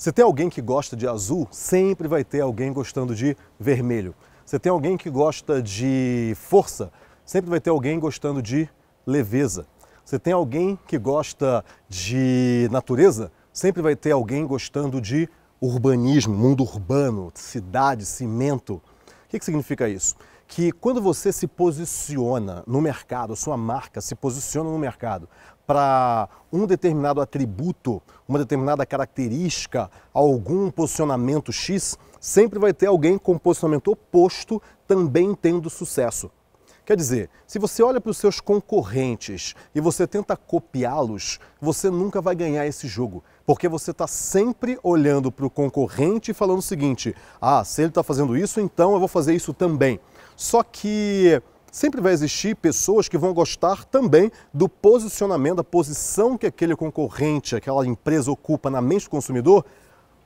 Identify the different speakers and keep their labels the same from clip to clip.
Speaker 1: Se tem alguém que gosta de azul, sempre vai ter alguém gostando de vermelho. Se tem alguém que gosta de força, sempre vai ter alguém gostando de leveza. Se tem alguém que gosta de natureza, sempre vai ter alguém gostando de urbanismo, mundo urbano, cidade, cimento. O que, que significa isso? Que quando você se posiciona no mercado, sua marca se posiciona no mercado para um determinado atributo, uma determinada característica, algum posicionamento X, sempre vai ter alguém com posicionamento oposto também tendo sucesso. Quer dizer, se você olha para os seus concorrentes e você tenta copiá-los, você nunca vai ganhar esse jogo, porque você está sempre olhando para o concorrente e falando o seguinte: ah, se ele está fazendo isso, então eu vou fazer isso também. Só que sempre vai existir pessoas que vão gostar também do posicionamento, da posição que aquele concorrente, aquela empresa ocupa na mente do consumidor,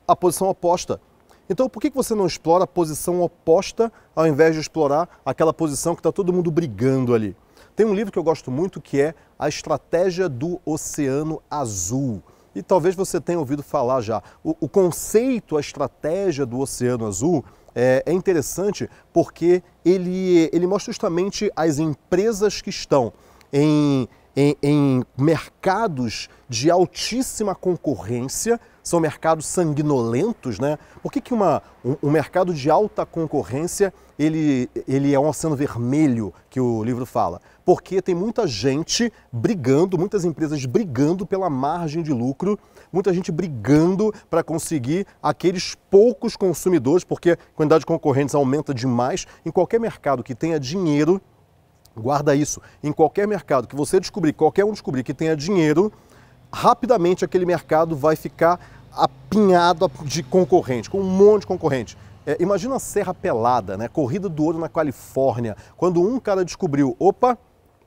Speaker 1: a posição oposta. Então, por que você não explora a posição oposta ao invés de explorar aquela posição que está todo mundo brigando ali? Tem um livro que eu gosto muito que é A Estratégia do Oceano Azul. E talvez você tenha ouvido falar já. O, o conceito, a estratégia do Oceano Azul é, é interessante porque ele, ele mostra justamente as empresas que estão em, em, em mercados de altíssima concorrência são mercados sanguinolentos, né? Por que, que uma, um, um mercado de alta concorrência ele, ele é um oceano vermelho que o livro fala? Porque tem muita gente brigando, muitas empresas brigando pela margem de lucro, muita gente brigando para conseguir aqueles poucos consumidores, porque a quantidade de concorrentes aumenta demais. Em qualquer mercado que tenha dinheiro, Guarda isso. Em qualquer mercado que você descobrir, qualquer um descobrir que tenha dinheiro, rapidamente aquele mercado vai ficar apinhado de concorrente, com um monte de concorrente. É, imagina a Serra Pelada, né? Corrida do ouro na Califórnia, quando um cara descobriu, opa,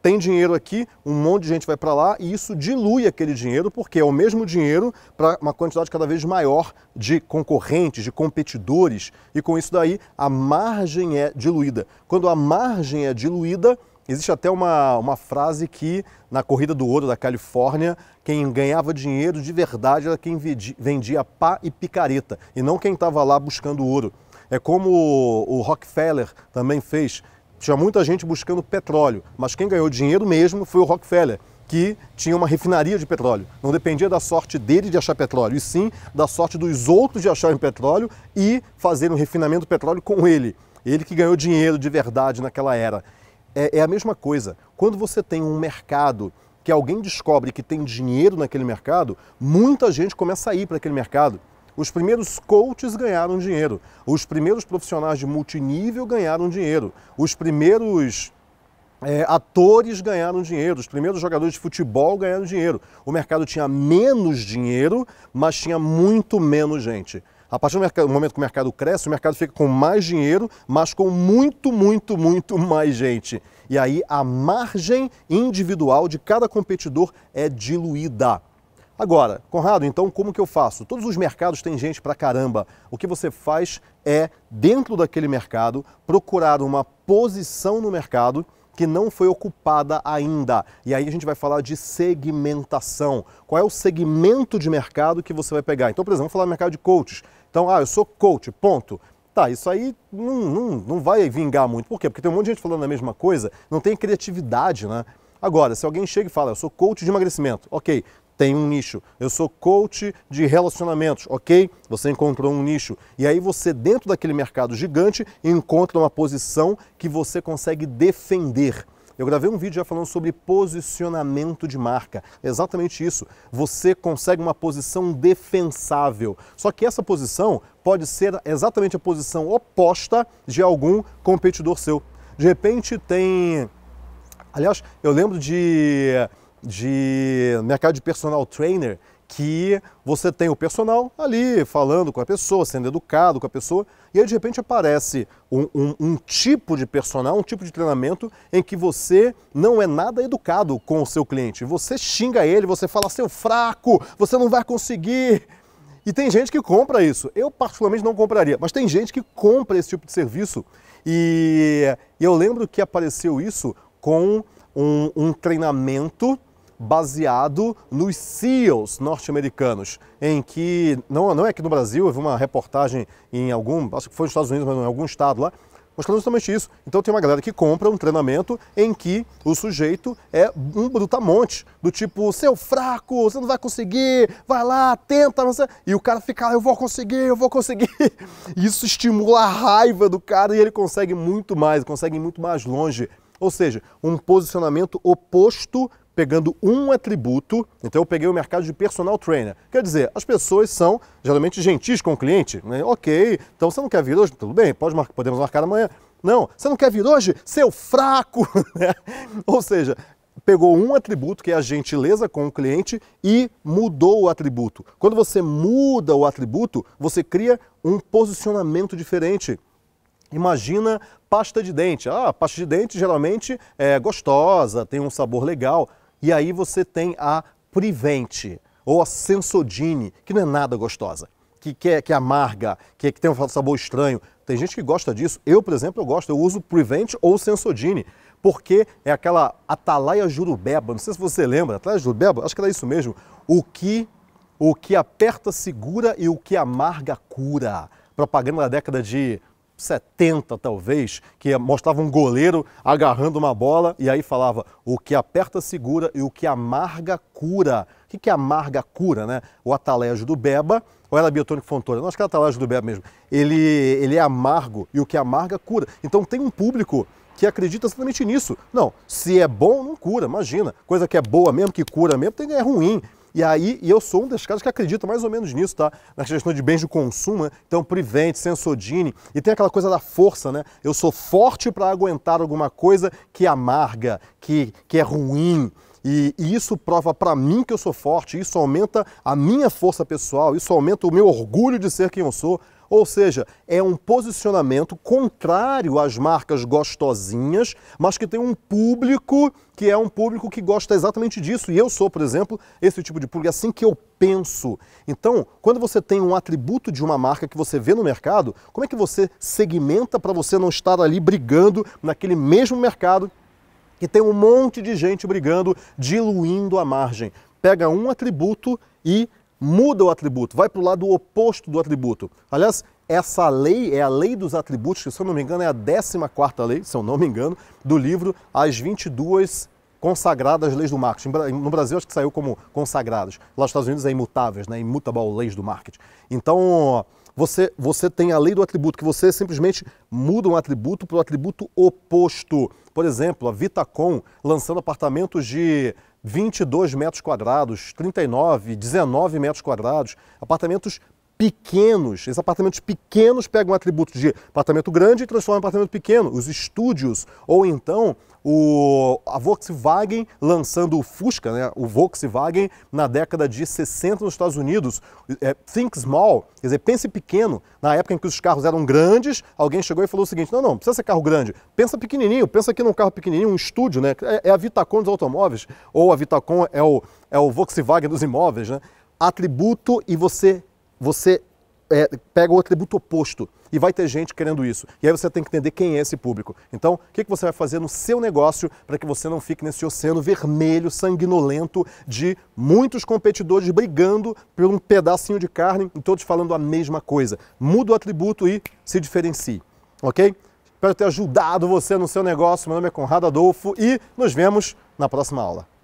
Speaker 1: tem dinheiro aqui, um monte de gente vai para lá e isso dilui aquele dinheiro, porque é o mesmo dinheiro para uma quantidade cada vez maior de concorrentes, de competidores, e com isso daí a margem é diluída. Quando a margem é diluída, Existe até uma, uma frase que, na corrida do ouro da Califórnia, quem ganhava dinheiro de verdade era quem vendia pá e picareta, e não quem estava lá buscando ouro. É como o, o Rockefeller também fez. Tinha muita gente buscando petróleo, mas quem ganhou dinheiro mesmo foi o Rockefeller que tinha uma refinaria de petróleo. Não dependia da sorte dele de achar petróleo, e sim da sorte dos outros de acharem petróleo e fazerem um refinamento do petróleo com ele. Ele que ganhou dinheiro de verdade naquela era é, é a mesma coisa. Quando você tem um mercado que alguém descobre que tem dinheiro naquele mercado, muita gente começa a ir para aquele mercado. Os primeiros coaches ganharam dinheiro, os primeiros profissionais de multinível ganharam dinheiro, os primeiros é, atores ganharam dinheiro, os primeiros jogadores de futebol ganharam dinheiro. O mercado tinha menos dinheiro, mas tinha muito menos gente. A partir do, mercado, momento que o mercado cresce, o mercado fica com mais dinheiro, mas com muito, muito, muito mais gente. E aí a margem individual de cada competidor é diluída. Agora, Conrado, então como que eu faço? Todos os mercados têm gente pra caramba. O que você faz é, dentro daquele mercado, procurar uma posição no mercado que não foi ocupada ainda. E aí a gente vai falar de segmentação. Qual é o segmento de mercado que você vai pegar? Então, por exemplo, vamos falar do mercado de coaches. Então, ah, eu sou coach, ponto. Tá, isso aí não, não, não vai vingar muito. Por quê? Porque tem um monte de gente falando a mesma coisa, não tem criatividade, né? Agora, se alguém chega e fala, eu sou coach de emagrecimento, ok, tem um nicho. Eu sou coach de relacionamentos, ok? Você encontrou um nicho. E aí você, dentro daquele mercado gigante, encontra uma posição que você consegue defender. Eu gravei um vídeo já falando sobre posicionamento de marca. É exatamente isso. Você consegue uma posição defensável. Só que essa posição pode ser exatamente a posição oposta de algum competidor seu. De repente tem. Aliás, eu lembro de, de mercado de personal trainer que você tem o personal ali falando com a pessoa, sendo educado com a pessoa, e aí de repente aparece um, um, um, tipo de personal, um tipo de treinamento em que você não é nada educado com o seu cliente. Você xinga ele, você fala seu fraco, você não vai conseguir. E tem gente que compra isso. Eu particularmente não compraria, mas tem gente que compra esse tipo de serviço. E eu lembro que apareceu isso com um, um treinamento baseado nos SEALs norte-americanos, em que, não, não é aqui no Brasil, eu vi uma reportagem em algum, acho que foi nos Estados Unidos, mas em algum estado lá, mostrando justamente isso. Então tem uma galera que compra um treinamento em que o sujeito é um brutamonte, do tipo, seu é fraco, você não vai conseguir, vai lá, tenta, e o cara fica, ah, eu vou conseguir, eu vou conseguir. Isso estimula a raiva do cara e ele consegue muito mais, consegue ir muito mais longe. Ou seja, um posicionamento oposto pegando um atributo. Então eu peguei o mercado de personal trainer. Quer dizer, as pessoas são geralmente gentis com o cliente. Né? Ok, então você não quer vir hoje? Tudo bem, pode mar podemos marcar amanhã. Não, você não quer vir hoje? Seu fraco! Né? Ou seja, pegou um atributo, que é a gentileza com o cliente, e mudou o atributo. Quando você muda o atributo, você cria um posicionamento diferente. Imagina pasta de dente. Ah, pasta de dente geralmente é gostosa, tem um sabor legal. E aí você tem a Privente ou a Sensodine, que não é nada gostosa, que, que, é, que é amarga, que, é, que tem um sabor estranho. Tem gente que gosta disso. Eu, por exemplo, eu gosto. Eu uso Prevent ou Sensodine, porque é aquela Atalaia Jurubeba. Não sei se você lembra. Atalaia Jurubeba? Acho que era isso mesmo. O que, o que aperta segura e o que amarga cura propaganda da década de 70, talvez, que mostrava um goleiro agarrando uma bola e aí falava o que aperta segura e o que amarga cura. O que, que amarga cura, né? O ataléjo do Beba, ou era biotônico Fontoura? Não, acho que era ataléjo do Beba mesmo. Ele, ele é amargo e o que amarga cura. Então tem um público que acredita exatamente nisso. Não, se é bom, não cura, imagina. Coisa que é boa mesmo, que cura mesmo, é ruim. E aí, e eu sou um dos caras que acredita mais ou menos nisso, tá? Na questão de bens de consumo, né? então Prevent, Sensodine, e tem aquela coisa da força, né? Eu sou forte para aguentar alguma coisa que amarga, que, que é ruim, e, isso prova para mim que eu sou forte, isso aumenta a minha força pessoal, isso aumenta o meu orgulho de ser quem eu sou. Ou seja, é um posicionamento contrário às marcas gostosinhas, mas que tem um público que é um público que gosta exatamente disso. E eu sou, por exemplo, esse tipo de público, é assim que eu penso. Então, quando você tem um atributo de uma marca que você vê no mercado, como é que você segmenta para você não estar ali brigando naquele mesmo mercado que tem um monte de gente brigando, diluindo a margem? Pega um atributo e muda o atributo, vai para o lado oposto do atributo. Aliás, essa lei é a lei dos atributos, que se eu não me engano é a 14 lei, se eu não me engano, do livro As 22 consagradas leis do marketing. No Brasil acho que saiu como consagradas. Lá nos Estados Unidos é imutáveis, né? Immutable leis do marketing. Então, você, você tem a lei do atributo, que você simplesmente muda um atributo para o atributo oposto. Por exemplo, a Vitacom lançando apartamentos de 22 metros quadrados, 39, 19 metros quadrados, apartamentos pequenos, esses apartamentos pequenos pegam atributo de apartamento grande e transformam em apartamento pequeno, os estúdios, ou então o, a Volkswagen lançando o Fusca, né, o Volkswagen, na década de 60 nos Estados Unidos. É, think small, quer dizer, pense pequeno. Na época em que os carros eram grandes, alguém chegou e falou o seguinte, não, não, não precisa ser carro grande, pensa pequenininho, pensa aqui num carro pequenininho, um estúdio, né, é, é a Vitacom dos automóveis, ou a Vitacom é o, é o Volkswagen dos imóveis, né, atributo e você você é, pega o atributo oposto e vai ter gente querendo isso. E aí você tem que entender quem é esse público. Então, o que, que você vai fazer no seu negócio para que você não fique nesse oceano vermelho, sanguinolento, de muitos competidores brigando por um pedacinho de carne e todos falando a mesma coisa. Muda o atributo e se diferencie, ok? Espero ter ajudado você no seu negócio. Meu nome é Conrado Adolfo e nos vemos na próxima aula.